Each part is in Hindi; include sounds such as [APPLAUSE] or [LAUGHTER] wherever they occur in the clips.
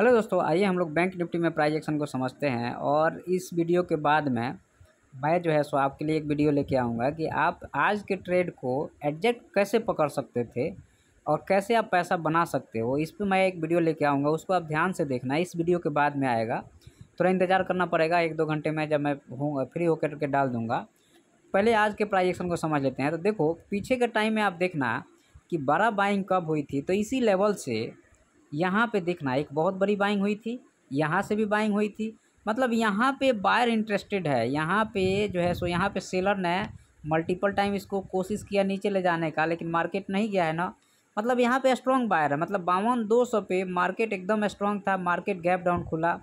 हेलो दोस्तों आइए हम लोग बैंक निफ्टी में प्राइज एक्शन को समझते हैं और इस वीडियो के बाद में मैं जो है सो आपके लिए एक वीडियो लेके आऊँगा कि आप आज के ट्रेड को एग्जैक्ट कैसे पकड़ सकते थे और कैसे आप पैसा बना सकते हो इस पर मैं एक वीडियो लेके आऊँगा उसको आप ध्यान से देखना इस वीडियो के बाद में आएगा थोड़ा इंतज़ार करना पड़ेगा एक दो घंटे में जब मैं हूँ फ्री होकर के डाल दूँगा पहले आज के प्राइजेक्शन को समझ लेते हैं तो देखो पीछे के टाइम में आप देखना कि बड़ा बाइंग कब हुई थी तो इसी लेवल से यहाँ पे देखना एक बहुत बड़ी बाइंग हुई थी यहाँ से भी बाइंग हुई थी मतलब यहाँ पे बायर इंटरेस्टेड है यहाँ पे जो है सो यहाँ पे सेलर ने मल्टीपल टाइम इसको कोशिश किया नीचे ले जाने का लेकिन मार्केट नहीं गया है ना मतलब यहाँ पे स्ट्रॉन्ग बायर है मतलब बावन दो सौ पे मार्केट एकदम स्ट्रॉन्ग था मार्केट गैप डाउन खुला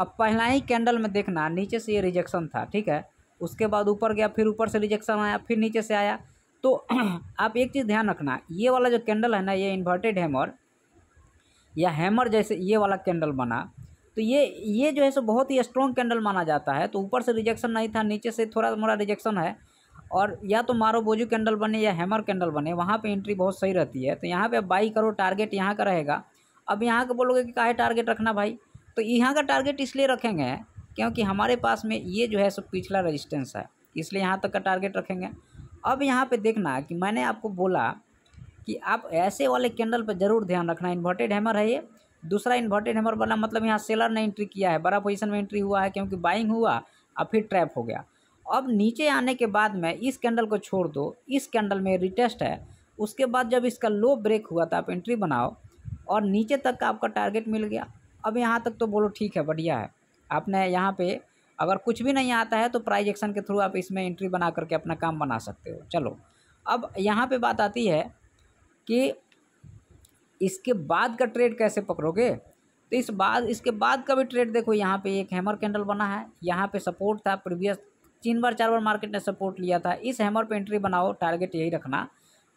अब पहला ही कैंडल में देखना नीचे से ये रिजेक्शन था ठीक है उसके बाद ऊपर गया फिर ऊपर से रिजेक्शन आया फिर नीचे से आया तो [CLEARS THROAT] आप एक चीज़ ध्यान रखना ये वाला जो कैंडल है ना ये इन्वर्टेड हैमर या हैमर जैसे ये वाला कैंडल बना तो ये ये जो है सो बहुत ही स्ट्रॉन्ग कैंडल माना जाता है तो ऊपर से रिजेक्शन नहीं था नीचे से थोड़ा मोड़ा रिजेक्शन है और या तो मारो बोजू कैंडल बने या हैमर कैंडल बने वहाँ पे एंट्री बहुत सही रहती है तो यहाँ पे बाई करो टारगेट यहाँ का रहेगा अब यहाँ का बोलोगे कि काहे टारगेट रखना भाई तो यहाँ का टारगेट इसलिए रखेंगे क्योंकि हमारे पास में ये जो है सो पिछला रजिस्टेंस है इसलिए यहाँ तक का टारगेट रखेंगे अब यहाँ पर देखना कि मैंने आपको बोला कि आप ऐसे वाले कैंडल पर जरूर ध्यान रखना इन्वर्टेड हैमर है ये दूसरा इन्वर्टेड हैमर वाला मतलब यहाँ सेलर ने एंट्री किया है बड़ा पोजिशन में एंट्री हुआ है क्योंकि बाइंग हुआ अब फिर ट्रैप हो गया अब नीचे आने के बाद में इस कैंडल को छोड़ दो इस कैंडल में रिटेस्ट है उसके बाद जब इसका लो ब्रेक हुआ था तो आप एंट्री बनाओ और नीचे तक का आपका टारगेट मिल गया अब यहाँ तक तो बोलो ठीक है बढ़िया है आपने यहाँ पे अगर कुछ भी नहीं आता है तो प्राइज एक्शन के थ्रू आप इसमें एंट्री बना करके अपना काम बना सकते हो चलो अब यहाँ पे बात आती है कि इसके बाद का ट्रेड कैसे पकड़ोगे तो इस बाद इसके बाद का भी ट्रेड देखो यहाँ पे एक हैमर कैंडल बना है यहाँ पे सपोर्ट था प्रीवियस तीन बार चार बार मार्केट ने सपोर्ट लिया था इस हैमर पे एंट्री बनाओ टारगेट यही रखना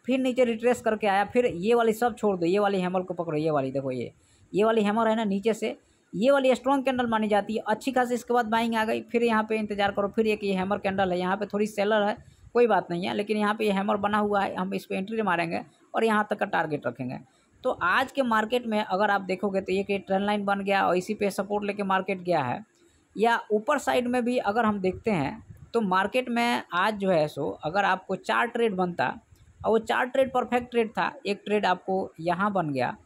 फिर नीचे रिट्रेस करके आया फिर ये वाली सब छोड़ दो ये वाली हैमर को पकड़ो ये वाली देखो ये ये वाली हैमर है ना नीचे से ये वाली स्ट्रॉन्ग कैंडल मानी जाती है अच्छी खासी इसके बाद बाइंग आ गई फिर यहाँ पे इंतजार करो फिर एक ये हैमर कैंडल है यहाँ पे थोड़ी सेलर है कोई बात नहीं है लेकिन यहाँ पे ये हैमर बना हुआ है हम इस पर एंट्री मारेंगे और यहाँ तक का टारगेट रखेंगे तो आज के मार्केट में अगर आप देखोगे तो ये कि ट्रेंड लाइन बन गया और इसी पे सपोर्ट लेके मार्केट गया है या ऊपर साइड में भी अगर हम देखते हैं तो मार्केट में आज जो है सो अगर आपको चार ट्रेड बनता और वो चार ट्रेड परफेक्ट ट्रेड था एक ट्रेड आपको यहाँ बन गया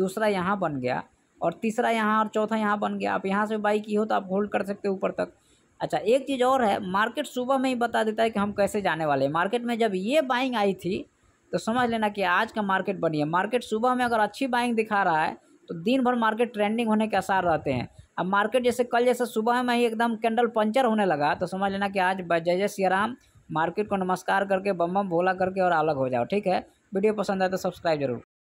दूसरा यहाँ बन गया और तीसरा यहाँ और चौथा यहाँ बन गया आप यहाँ से बाई की हो तो आप होल्ड कर सकते हो ऊपर तक अच्छा एक चीज़ और है मार्केट सुबह में ही बता देता है कि हम कैसे जाने वाले हैं मार्केट में जब ये बाइंग आई थी तो समझ लेना कि आज का मार्केट बढ़िया मार्केट सुबह में अगर अच्छी बाइंग दिखा रहा है तो दिन भर मार्केट ट्रेंडिंग होने के आसार रहते हैं अब मार्केट जैसे कल जैसे सुबह में ही एकदम कैंडल पंचर होने लगा तो समझ लेना कि आज जय जय सिया राम मार्केट को नमस्कार करके बम बम भोला करके और अलग हो जाओ ठीक है वीडियो पसंद आए तो सब्सक्राइब जरूर